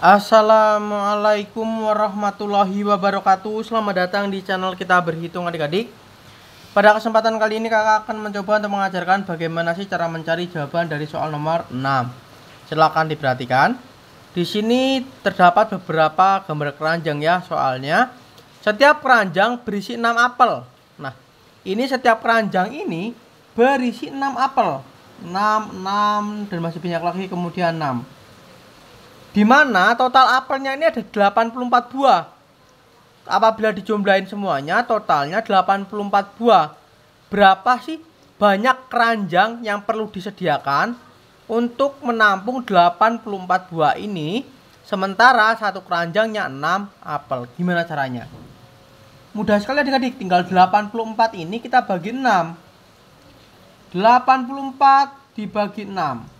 Assalamualaikum warahmatullahi wabarakatuh Selamat datang di channel kita berhitung adik-adik Pada kesempatan kali ini kakak akan mencoba untuk mengajarkan bagaimana sih cara mencari jawaban dari soal nomor 6 Silahkan diperhatikan Di sini terdapat beberapa gambar keranjang ya soalnya Setiap keranjang berisi 6 apel Nah ini setiap keranjang ini berisi 6 apel 6, 6 dan masih banyak lagi kemudian 6 di mana total apelnya ini ada 84 buah. Apabila dijumlahin semuanya, totalnya 84 buah. Berapa sih banyak keranjang yang perlu disediakan untuk menampung 84 buah ini? Sementara satu keranjangnya 6 apel. Gimana caranya? Mudah sekali adik-adik, tinggal 84 ini kita bagi 6. 84 dibagi 6.